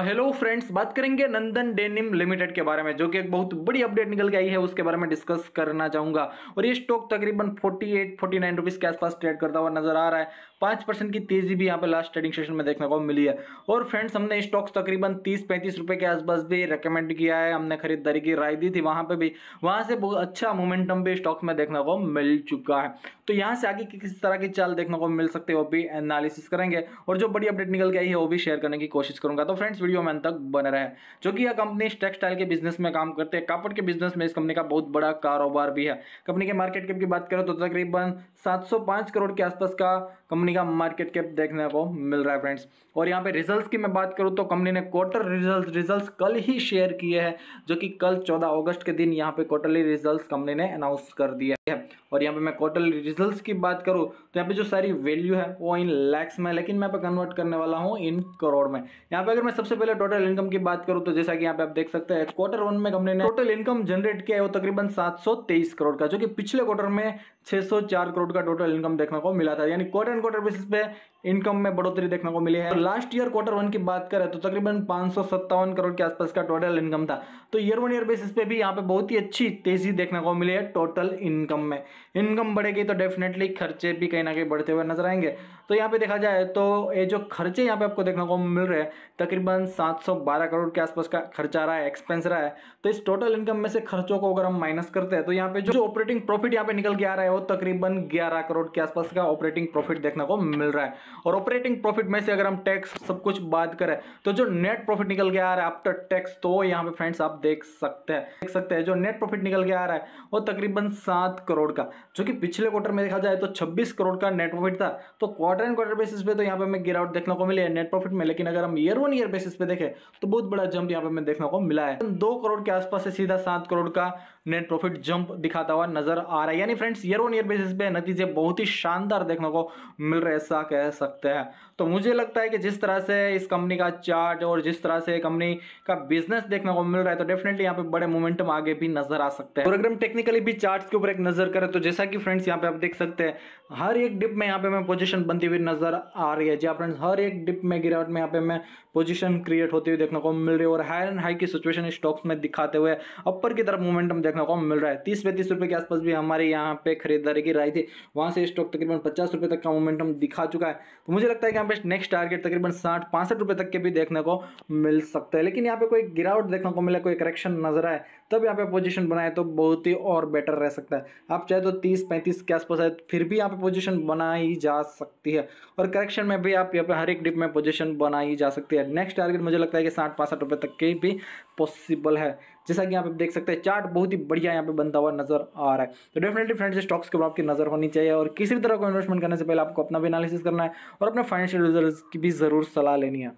hello friends बात करेंगे नंदन denim limited के बारे में जो कि एक बहुत बड़ी अपडेट निकल के आई है उसके बारे में डिस्कस करना चाहूंगा और ये स्टॉक तकरीबन 48 49 रुपीस के आसपास ट्रेड करता हुआ नजर आ रहा है पाँच परसेंट की तेजी भी यहाँ पे लास्ट ट्रेडिंग सेशन में देखने को मिली है और फ्रेंड्स हमने स्टॉक्स तकरीबन तीस पैंतीस रुपये के आसपास भी रिकमेंड किया है हमने खरीदारी की राय दी थी वहाँ पर भी वहाँ से बहुत अच्छा मोमेंटम भी स्टॉक्स में देखने को मिल चुका है तो यहाँ से आगे किस तरह की चाल देखने को मिल सकती है वो भी एनालिसिस करेंगे और जो बड़ी अपडेट निकल के आई है वो भी शेयर करने की कोशिश करूँगा तो फ्रेंड्स वीडियो में अंत तक बना रहा है जो कि यह कंपनी टेक्सटाइल के बिजनेस में काम करते हैं कापड़ के बिजनेस में इस कंपनी का बहुत बड़ा कारोबार भी है कंपनी के मार्केट कैप की बात करें तो तकरीबन सात करोड़ के आसपास का कंपनी का मार्केट कैप देखने को मिल रहा है फ्रेंड्स और यहाँ पे रिजल्ट्स की मैं बात करूँ तो कंपनी ने क्वार्टर रिजल्ट रिजल्ट कल ही शेयर किए हैं जो कि कल चौदह अगस्त के दिन यहाँ पे क्वार्टरली रिजल्ट कंपनी ने अनाउंस कर दिया है और यहाँ पे मैं क्वार्टरली रिजल्ट की बात करूँ तो यहाँ पे जो सारी वैल्यू है वो इन लैक्स में लेकिन मैं पे कन्वर्ट करने वाला हूँ इन करोड़ में यहाँ पे अगर मैं सबसे सबसे पहले टोटल इनकम की बात करूं तो जैसा कि यहाँ पे आप देख सकते हैं क्वार्टर वन में कंपनी ने टोटल इनकम जनरेट किया है वो तकरीबन 723 करोड़ का जो कि पिछले क्वार्टर में 604 करोड़ का टोटल इनकम देखने को मिला था यानी क्वार्टर एंड क्वार्टर बेसिस पे इनकम में बढ़ोतरी देखने को मिली है तो लास्ट ईयर क्वार्टर वन की बात करें तो तकरीबन पाँच करोड़ के आसपास का टोटल इनकम था तो ईयर वन ईयर बेसिस पे भी यहाँ पे बहुत ही अच्छी तेजी देखने को मिली है टोटल इनकम में इनकम बढ़ेगी तो डेफिनेटली खर्चे भी कहीं ना कहीं बढ़ते हुए नजर आएंगे तो यहाँ पे देखा जाए तो ये जो खर्चे यहाँ पे आपको देखने को मिल रहे हैं तकरीबन तकरीबन 712 करोड़ के आसपास का खर्चा रहा है एक्सपेंस रहा है तो इस टोटल इनकम में से खर्चों को अगर हम माइनस करते हैं तो यहाँ पे जो ऑपरेटिंग प्रॉफिट यहाँ पे निकल के आ रहा है वो तकरीबन 11 करोड़ के आसपास का ऑपरेटिंग प्रॉफिट देखने को मिल रहा है और ऑपरेटिंग प्रॉफिट में से अगर हम टैक्स सब कुछ बात करें तो जो नेट प्रॉफिट निकल के आ रहा है आफ्टर टैक्स तो यहाँ पे फ्रेंड्स आप देख सकते हैं देख सकते हैं जो नेट प्रॉफिट निकल के आ रहा है वो तकरीबन सात करोड़ का जो कि पिछले क्वार्टर में देखा जाए तो छब्बीस करोड़ का नेट प्रॉफिट था तो क्वार्टर एंड क्वार्टर बेसिस पे तो यहाँ पे हमें गिरावट देखने को मिली है नेट प्रॉफिट में लेकिन अगर हम ईयर वन ईयर बेसिस पे देखें तो बहुत बड़ा जंप यहाँ पे हमें देखने को मिला है दो करोड़ के आसपास से सीधा सात करोड़ का नेट प्रॉफिट जंप दिखाता हुआ नजर आ रहा है यानी friends year on year basis पे नतीजे बहुत ही शानदार देखने को मिल रहे ऐसा कह सकते हैं तो मुझे लगता है कि जिस तरह से इस कंपनी का चार्ट और जिस तरह से कंपनी का बिजनेस देखने को मिल रहा है तो डेफिनेटली यहाँ पे बड़े मोमेंटम आगे भी नजर आ सकते हैं और अगर हम टेक्निकली भी चार्ट के ऊपर एक नजर करें तो जैसा कि फ्रेंड्स यहाँ पे आप देख सकते हैं हर एक डिप में यहाँ पे हमें पोजिशन बनती हुई नजर आ रही है जी फ्रेंड्स हाँ हर एक डिप में गिरावट में यहाँ पे हमें पोजिशन सिचुएशन क्रिएट होती हुई देखने को मिल रही है और हायर एंड हाई की सिचुएशन स्टॉक्स में दिखाते हुए अपर की तरफ मोमेंटम देखने को मिल रहा है तीस पैंतीस रुपए के आसपास भी हमारे यहाँ पे खरीदारी की राय थी वहां से स्टॉक तकरीबन पचास रुपए तक का मोमेंटम दिखा चुका है तो मुझे लगता है कि यहाँ पे नेक्स्ट टारगेट तकरीबन साठ पांसठ रुपए तक के भी देखने को मिल सकता है लेकिन यहाँ पे कोई गिरावट देखने को मिले कोई करेक्शन नजर आए तब यहाँ पे पोजिशन बनाए तो बहुत ही और बेटर रह सकता है आप चाहे तो तीस पैंतीस के आसपास आए फिर भी यहाँ पे पोजिशन बनाई जा सकती है और करेक्शन में भी आप यहाँ पे हर एक डिप में पोजिशन बनाई जा सकती है नेक्स्ट टारगेट मुझे लगता है कि साठ पासठ रुपये तक के भी पॉसिबल है जैसा कि यहाँ पे देख सकते हैं चार्ट बहुत ही बढ़िया यहाँ पे बनता हुआ नजर आ रहा है तो डेफिनेटली फ्रेंड्स स्टॉक्स के ऊपर आपकी नजर होनी चाहिए और किसी भी तरह का इन्वेस्टमेंट करने से पहले आपको अपना भी एनालिसिस करना है और अपने फाइनेंशियल रिजल्ट की भी जरूर सलाह लेनी है